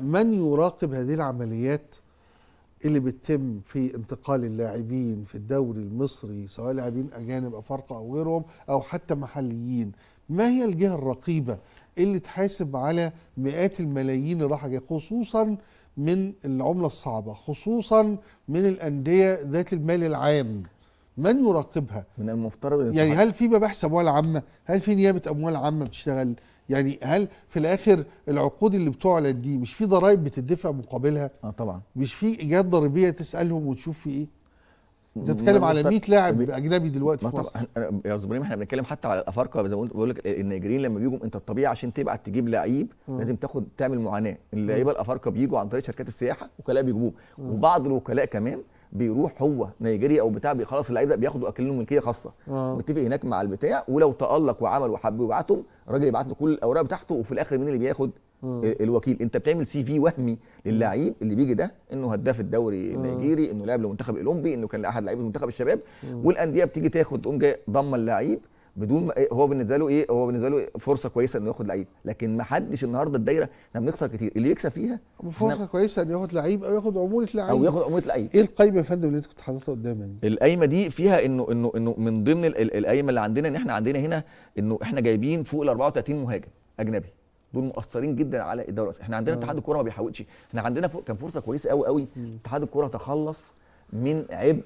من يراقب هذه العمليات اللي بتتم في انتقال اللاعبين في الدوري المصري سواء لاعبين اجانب افارقه او غيرهم او حتى محليين ما هي الجهه الرقيبه اللي تحاسب على مئات الملايين اللي راح خصوصا من العمله الصعبه خصوصا من الانديه ذات المال العام من يراقبها من المفترض يتحق. يعني هل في مباحث اموال عامه هل في نيابه اموال عامه بتشتغل يعني هل في الاخر العقود اللي بتعلن دي مش في ضرائب بتدفع مقابلها اه طبعا مش في ايجار ضريبيه تسالهم وتشوف في ايه انت بتتكلم على 100 لاعب اجنبي دلوقتي في مصر يا زبريم احنا بنتكلم حتى على الافارقه زي ما قلت بقول لك إيه، النيجريين لما بيجوا انت الطبيعي عشان تبعت تجيب لعيب آه. لازم تاخد تعمل معاناه اللعيبه آه. الافارقه بيجوا عن طريق شركات السياحه وكلاء بيجيبوه آه. وبعض الوكلاء كمان بيروح هو نيجيريا او بتاع بيخلص اللعيبه بياخدوا اكلهم ملكيه خاصه آه. متفق هناك مع البتاع ولو تالق وعمل وحب يبعتهم الراجل يبعت له كل الاوراق بتاعته وفي الاخر مين اللي بياخد آه. الوكيل انت بتعمل سي في وهمي للاعيب اللي بيجي ده انه هداف الدوري آه. النيجيري انه لاعب للمنتخب الاولمبي انه كان احد لعيبه منتخب الشباب والانديه بتيجي تاخد تقوم جاي ضمه اللعيب بدون ما إيه، هو بالنسبه له ايه هو بالنسبه له فرصه كويسه انه ياخد لعيب لكن ما حدش النهارده الدايره احنا بنخسر كتير اللي يكسب فيها فرصه كويسه انه ياخد لعيب او ياخد عموله لعيب او ياخد عموله لعيب ايه القايمه يا فندم اللي انت كنت حاططها قدامنا دي القايمه دي فيها انه انه انه من ضمن القايمه اللي عندنا ان احنا عندنا هنا انه احنا جايبين فوق ال 34 مهاجم اجنبي دول مؤثرين جدا على الدوري احنا عندنا آه. اتحاد الكوره ما بيحاولش احنا عندنا فوق كان فرصه كويسه قوي قوي اتحاد الكوره تخلص من عبء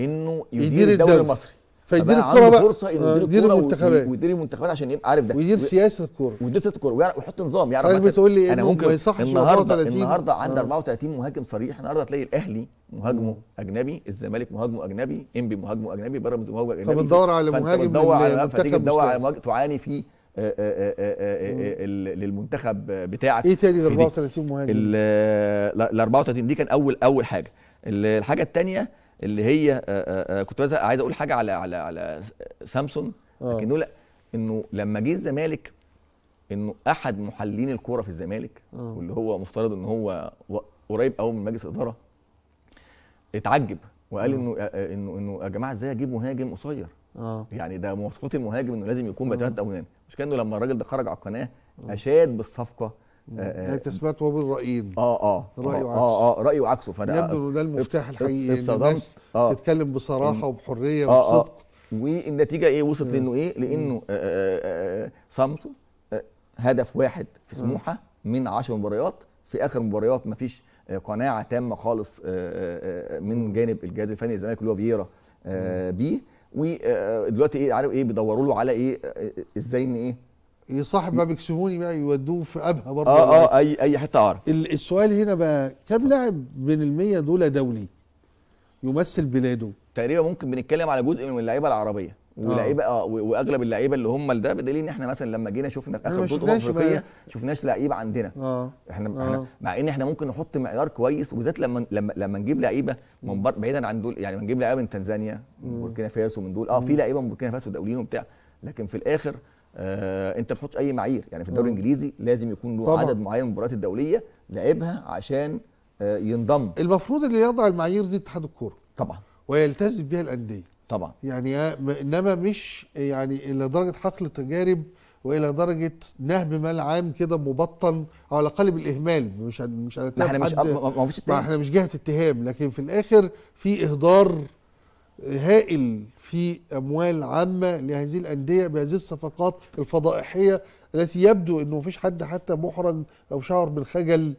انه يدير, يدير الدوري المصري فيدير الكوره بقى فرصه انه آه، يدير الكوره المنتخبات ويدير المنتخبات عشان يبقى عارف ده ويدير سياسه الكوره ويدير سياسه الكوره ويعرف ويحط نظام يعرف مثلا بتقول لي انا ممكن ما يصحش النهارده 30. النهارده عندي 34 آه. مهاجم صريح النهارده تلاقي الاهلي مهاجمه مم. آه. اجنبي الزمالك مهاجمه اجنبي انبي مهاجمه اجنبي بيراميدز مهاجمه اجنبي طب بتدور على مهاجم بتدور على تدور على مهاجم تعاني فيه للمنتخب بتاعك ايه تاني ال 34 مهاجم؟ ال 34 دي كان اول اول حاجه الحاجه الثانيه اللي هي آه، آه، آه، كنت عايز اقول حاجه على على على سامسون لكن لا انه لما جه الزمالك انه احد محللين الكوره في الزمالك واللي هو مفترض ان هو قريب قوي من مجلس اداره اتعجب وقال انه انه انه يا جماعه ازاي اجيب مهاجم قصير اه يعني ده مواصفات المهاجم انه لازم يكون بتات او مش كانه لما الراجل ده خرج على القناه اشاد بالصفقه هي آه، آه، يعني تسميات هو بالرايين اه اه رايه آه، عكسه اه اه رايه وعكسه فانا يبدو ده المفتاح الحقيقي ان الناس آه تتكلم بصراحه وبحريه آه وبصدق آه والنتيجه ايه وصلت نعم. لانه ايه لانه سامسونج هدف واحد في سموحه من 10 مباريات في اخر مباريات مفيش قناعه تامه خالص من جانب الجهاز الفني الزمالك اللي هو فييرا بيه ودلوقتي ايه عارف ايه بيدوروا له على ايه ازاي ان ايه يصاحب ما بيكسبوني بقى يودوه في ابها برضه اه اه إيه؟ اي اي حته اعرف السؤال هنا بقى كم لاعب من ال100 دول دولي يمثل بلاده تقريبا ممكن بنتكلم على جزء من اللعيبه العربيه ولاعيبه آه. آه، واغلب اللعيبه اللي هم ده بدليل ان احنا مثلا لما جينا شفنا في اخر بطوله افريقيه شفناش لعيب عندنا آه. احنا آه. احنا مع ان احنا ممكن نحط معيار كويس وبالذات لما لما لما نجيب لعيبه من بر... بعيدا عن دول يعني نجيب لعيبه من تنزانيا من بوركينا فاسو من دول اه في لعيبه من بوركينا فاسو دوليين وبتاع لكن في الاخر آه انت ما بتحطش اي معايير يعني في الدوري آه. الانجليزي لازم يكون له عدد معين من المباريات الدوليه لعبها عشان آه ينضم المفروض اللي يضع المعايير دي اتحاد الكوره طبعا ويلتزم بها الانديه طبعا يعني آه، انما مش يعني الى درجه حقل تجارب والى درجه نهب مال عام كده مبطن او على الاقل بالاهمال مش مش ما احنا مش ما فيش اتهام احنا مش جهه اتهام لكن في الاخر في اهدار هائل في اموال عامه لهذه الانديه بهذه الصفقات الفضائحيه التي يبدو انه مفيش حد حتى محرج او شعر بالخجل